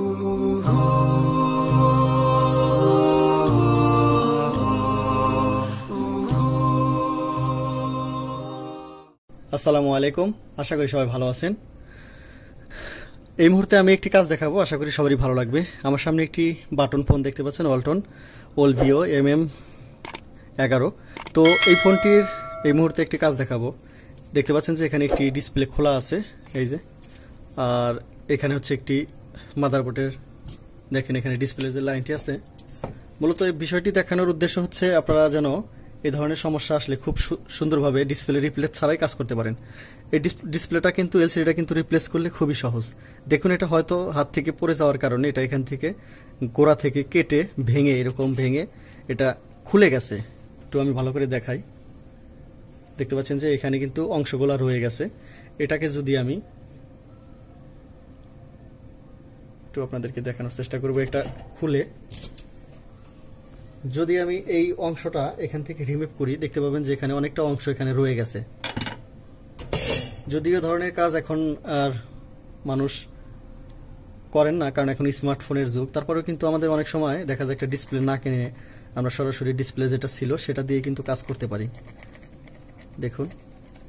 আসসালামু আলাইকুম আশা করি সবাই ভালো আছেন এই মুহূর্তে আমি একটি কাজ দেখাবো আশা করি সবারই ভালো লাগবে আমার সামনে একটি বাটন ফোন দেখতে পাচ্ছেন ওয়ালটন ওলভিও এম এম এগারো তো এই ফোনটির এই মুহূর্তে একটি কাজ দেখাবো দেখতে পাচ্ছেন যে এখানে একটি ডিসপ্লে খোলা আছে এই যে আর এখানে হচ্ছে একটি মাদারবোর্ডের দেখেন এখানে ডিসপ্লে যে লাইনটি আছে মূলত এই বিষয়টি দেখানোর উদ্দেশ্য হচ্ছে আপনারা যেন এই ধরনের সমস্যা আসলে খুব সুন্দরভাবে ডিসপ্লে রিপ্লেস ছাড়াই কাজ করতে পারেন এই ডিসপ্লেটা কিন্তু এলসিডিটা কিন্তু রিপ্লেস করলে খুবই সহজ দেখুন এটা হয়তো হাত থেকে পড়ে যাওয়ার কারণে এটা এখান থেকে গোড়া থেকে কেটে ভেঙে এরকম ভেঙে এটা খুলে গেছে একটু আমি ভালো করে দেখাই দেখতে পাচ্ছেন যে এখানে কিন্তু অংশগুলো রয়ে গেছে এটাকে যদি আমি একটু আপনাদেরকে দেখানোর চেষ্টা করব এটা খুলে যদি আমি এই অংশটা এখান থেকে রিমুভ করি দেখতে পাবেন যে এখানে অনেকটা অংশ এখানে রয়ে গেছে যদিও ধরনের কাজ এখন আর মানুষ করেন না কারণ এখন স্মার্টফোনের যুগ তারপরেও কিন্তু আমাদের অনেক সময় দেখা যায় একটা ডিসপ্লে না কিনে আমরা সরাসরি ডিসপ্লে যেটা ছিল সেটা দিয়ে কিন্তু কাজ করতে পারি দেখুন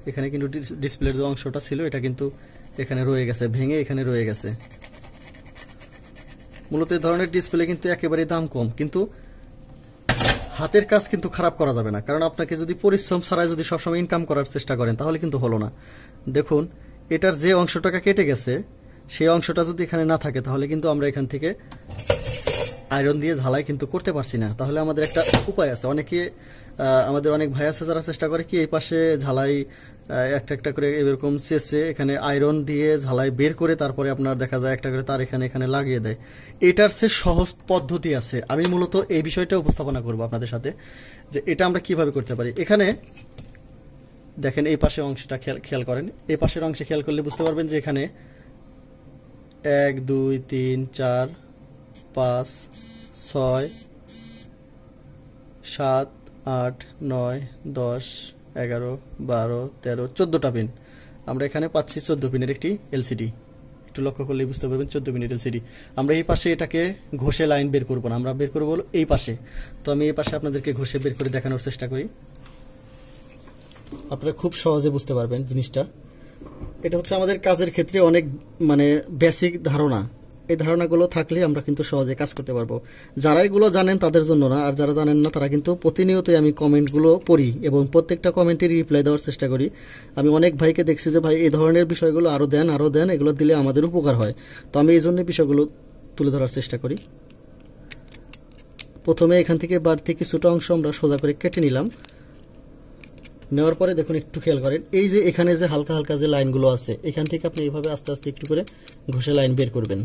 এখানে কিন্তু ডিসপ্লের যে অংশটা ছিল এটা কিন্তু এখানে রয়ে গেছে ভেঙে এখানে রয়ে গেছে মূলত এই ধরনের ডিসপ্লে কিন্তু একেবারেই দাম কম কিন্তু হাতের কাজ কিন্তু খারাপ করা যাবে না কারণ আপনাকে যদি পরিশ্রম ছাড়াই যদি সবসময় ইনকাম করার চেষ্টা করেন তাহলে কিন্তু হলো না দেখুন এটার যে অংশটাকে কেটে গেছে সেই অংশটা যদি এখানে না থাকে তাহলে কিন্তু আমরা এখান থেকে আয়রন দিয়ে ঝালাই কিন্তু করতে পারছি না তাহলে আমাদের একটা উপায় আছে অনেকে আমাদের অনেক ভাই আছে যারা চেষ্টা করে কি এই পাশে ঝালাই একটা একটা করে এরকম চেষে এখানে আয়রন দিয়ে ঝালাই বের করে তারপরে আপনার দেখা যায় একটা করে তার এখানে এখানে লাগিয়ে দেয় এটার সে সহজ পদ্ধতি আছে আমি মূলত এই বিষয়টা উপস্থাপনা করব আপনাদের সাথে যে এটা আমরা কিভাবে করতে পারি এখানে দেখেন এই পাশে অংশটা খেয়াল খেয়াল করেন এই পাশের অংশে খেয়াল করলে বুঝতে পারবেন যে এখানে এক দুই তিন চার পাঁচ ছয় সাত আট নয় দশ এগারো বারো তেরো চোদ্দোটা পিন আমরা এখানে পাচ্ছি চোদ্দো পিনের একটি এলসিডি একটু লক্ষ্য করলে বুঝতে পারবেন চোদ্দো পিনের এলসিডি আমরা এই পাশে এটাকে ঘষে লাইন বের করবো না আমরা বের করবো এই পাশে তো আমি এই পাশে আপনাদেরকে ঘষে বের করে দেখানোর চেষ্টা করি আপনারা খুব সহজে বুঝতে পারবেন জিনিসটা এটা হচ্ছে আমাদের কাজের ক্ষেত্রে অনেক মানে বেসিক ধারণা এই ধারণাগুলো থাকলে আমরা কিন্তু সহজে কাজ করতে পারবো যারা এগুলো জানেন তাদের জন্য না আর যারা জানেন না তারা কিন্তু প্রতিনিয়তই আমি কমেন্টগুলো পড়ি এবং প্রত্যেকটা কমেন্টের রিপ্লাই দেওয়ার চেষ্টা করি আমি অনেক ভাইকে দেখছি যে ভাই এই ধরনের বিষয়গুলো আরও দেন আরও দেন এগুলো দিলে আমাদের উপকার হয় তো আমি এই জন্য বিষয়গুলো তুলে ধরার চেষ্টা করি প্রথমে এখান থেকে বাড়তি কিছুটা অংশ আমরা সোজা করে কেটে নিলাম নেওয়ার পরে দেখুন একটু খেয়াল করেন এই যে এখানে যে হালকা হালকা যে লাইনগুলো আছে এখান থেকে আপনি এইভাবে আস্তে আস্তে একটু করে ঘষে লাইন বের করবেন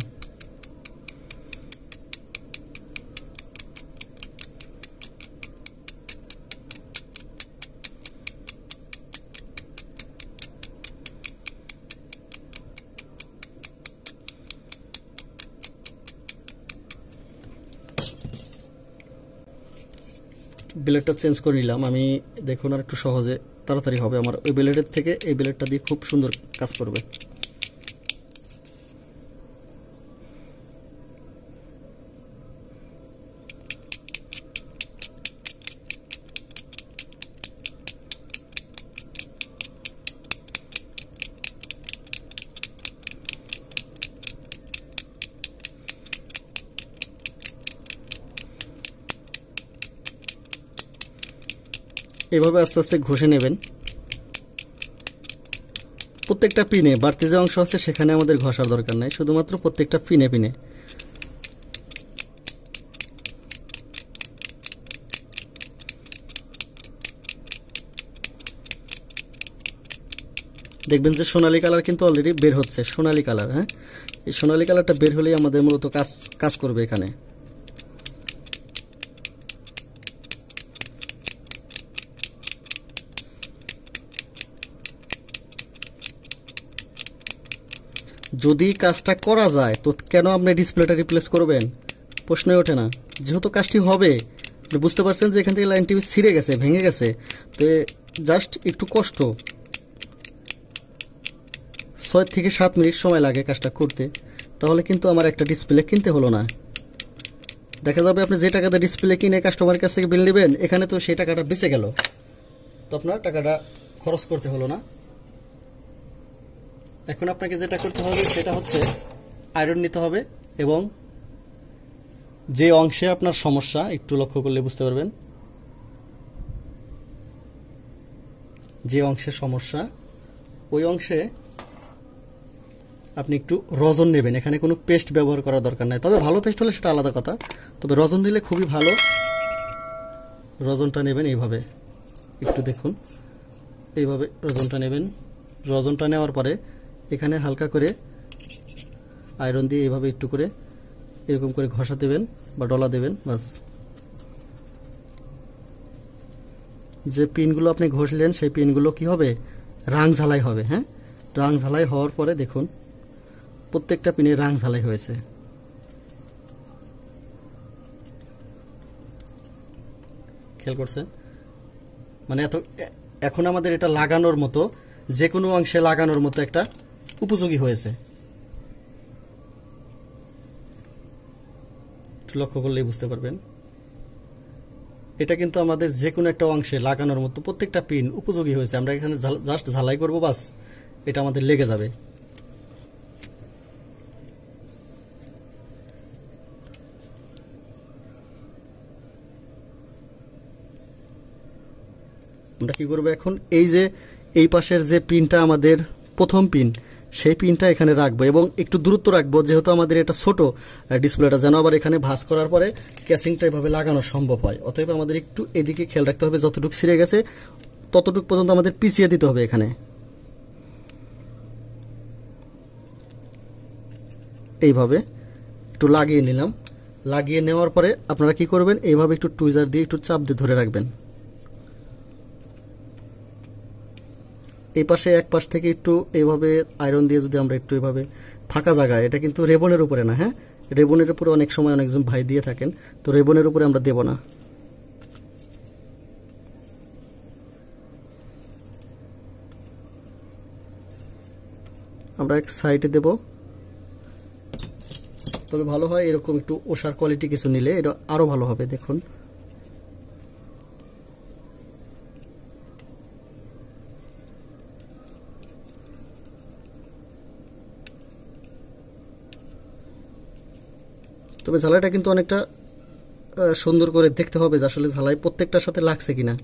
ব্লেডটা চেঞ্জ করে নিলাম আমি দেখুন আর একটু সহজে তাড়াতাড়ি হবে আমার ওই ব্লেডের থেকে এই ব্লেডটা দিয়ে খুব সুন্দর কাজ করবে এভাবে আস্তে আস্তে ঘষে নেবেন প্রত্যেকটা পিনে বাড়তি যে অংশ আছে সেখানে আমাদের ঘষার দরকার নাই শুধুমাত্র প্রত্যেকটা পিনে পিনে দেখবেন যে সোনালি কালার কিন্তু অলরেডি বের হচ্ছে সোনালি কালার হ্যাঁ এই সোনালি কালারটা বের হলেই আমাদের মূলত কাজ কাজ করবে এখানে যদি কাজটা করা যায় তো কেন আপনি ডিসপ্লেটা রিপ্লেস করবেন প্রশ্নই ওঠে না যেহেতু কাজটি হবে বুঝতে পারছেন যে এখান থেকে টিভি ছিঁড়ে গেছে ভেঙে গেছে তো জাস্ট একটু কষ্ট ছয় থেকে সাত মিনিট সময় লাগে কাজটা করতে তাহলে কিন্তু আমার একটা ডিসপ্লে কিনতে হলো না দেখা যাবে আপনি যে টাকাতে ডিসপ্লে কিনে কাস্টমারের কাছ থেকে বিল নেবেন এখানে তো সেই টাকাটা বেঁচে গেল তো আপনার টাকাটা খরচ করতে হলো না এখন আপনাকে যেটা করতে হবে সেটা হচ্ছে আয়রন নিতে হবে এবং যে অংশে আপনার সমস্যা একটু লক্ষ্য করলে বুঝতে পারবেন যে অংশে সমস্যা ওই অংশে আপনি একটু রজন নেবেন এখানে কোনো পেস্ট ব্যবহার করার দরকার নাই তবে ভালো পেস্ট হলে সেটা আলাদা কথা তবে রজন নিলে খুবই ভালো রজনটা নেবেন এইভাবে একটু দেখুন এইভাবে রজনটা নেবেন রজনটা নেওয়ার পরে এখানে হালকা করে আয়রন দিয়ে এভাবে একটু করে এরকম করে ঘষা দেবেন বা ডলা দেবেন বাস যে পিনগুলো আপনি ঘষলেন সেই পিনগুলো কি হবে রাং ঝালাই হবে হ্যাঁ রাং ঝালাই হওয়ার পরে দেখুন প্রত্যেকটা পিনে রাং ঝালাই হয়েছে খেয়াল করছেন মানে এত এখন আমাদের এটা লাগানোর মতো যে কোনো অংশে লাগানোর মতো একটা উপযোগী হয়েছে লক্ষ্য করলেই বুঝতে পারবেন এটা কিন্তু আমাদের যে কোনো একটা অংশে লাগানোর মতো প্রত্যেকটা পিন উপযোগী হয়েছে আমরা এখানে জাস্ট ঝালাই করব বাস এটা আমাদের লেগে যাবে আমরা কি করবো এখন এই যে এই পাশের যে পিনটা আমাদের প্রথম পিন সেই পিনটা এখানে রাখবো এবং একটু দূরত্ব রাখবো যেহেতু আমাদের এটা ছোট ডিসপ্লেটা যেন আবার এখানে ভাস করার পরে ক্যাসিংটা এভাবে লাগানো সম্ভব হয় অতএব আমাদের একটু এদিকে খেয়াল রাখতে হবে যতটুকু ছিঁড়ে গেছে ততটুক পর্যন্ত আমাদের পিছিয়ে দিতে হবে এখানে এইভাবে একটু লাগিয়ে নিলাম লাগিয়ে নেওয়ার পরে আপনারা কি করবেন এইভাবে একটু টুইজার দিয়ে একটু চাপ দিয়ে ধরে রাখবেন এই পাশে এক পাশ থেকে একটু এইভাবে আয়রন দিয়ে যদি আমরা একটু এভাবে ফাঁকা জায়গায় এটা কিন্তু রেবনের উপরে না হ্যাঁ রেবনের উপরে অনেক সময় অনেকজন ভাই দিয়ে থাকেন তো রেবনের উপরে আমরা দেব না আমরা এক সাইডে দেব তবে ভালো হয় এরকম একটু ওষার কোয়ালিটি কিছু নিলে এটা আরও ভালো হবে দেখুন তবে ঝালাইটা কিন্তু অনেকটা সুন্দর করে দেখতে হবে যে আসলে ঝালাই প্রত্যেকটার সাথে লাগছে কিনা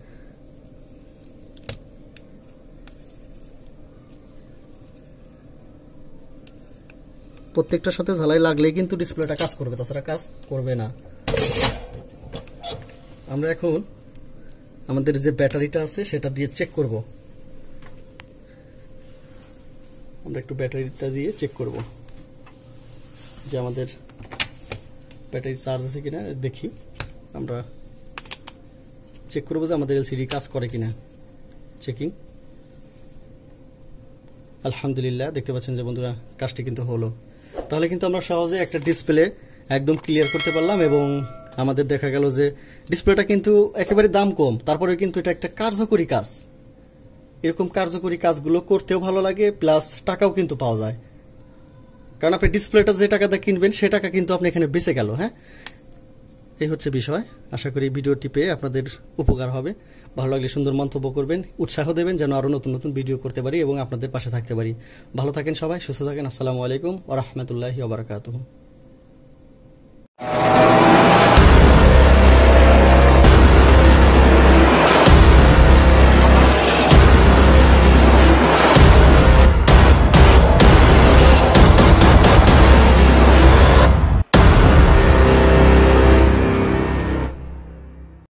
প্রত্যেকটার সাথে ঝালাই লাগলেই কিন্তু ডিসপ্লেটা কাজ করবে তাছাড়া কাজ করবে না আমরা এখন আমাদের যে ব্যাটারিটা আছে সেটা দিয়ে চেক করব আমরা একটু ব্যাটারিটা দিয়ে চেক করব যে আমাদের ব্যাটারি চার্জ আছে কিনা দেখি আমরা চেক করবো যে আমাদের এলসিডি কাজ করে কিনা চেকিং আলহামদুলিল্লাহ দেখতে পাচ্ছেন যে বন্ধুরা কাজটি কিন্তু হলো তাহলে কিন্তু আমরা সহজে একটা ডিসপ্লে একদম ক্লিয়ার করতে পারলাম এবং আমাদের দেখা গেল যে ডিসপ্লেটা কিন্তু একেবারে দাম কম তারপরে কিন্তু এটা একটা কার্যকরী কাজ এরকম কার্যকরী কাজগুলো করতেও ভালো লাগে প্লাস টাকাও কিন্তু পাওয়া যায় কারণ আপনি ডিসপ্লেটা যে দিয়ে কিনবেন সে টাকা কিন্তু আপনি এখানে বেঁচে গেল হ্যাঁ এই হচ্ছে বিষয় আশা করি ভিডিওটি পেয়ে আপনাদের উপকার হবে ভালো লাগলে সুন্দর মন্তব্য করবেন উৎসাহ দেবেন যেন আরও নতুন নতুন ভিডিও করতে পারি এবং আপনাদের পাশে থাকতে পারি ভালো থাকেন সবাই সুস্থ থাকেন আসসালামু আলাইকুম ও রহমতুল্লাহি আবরকাত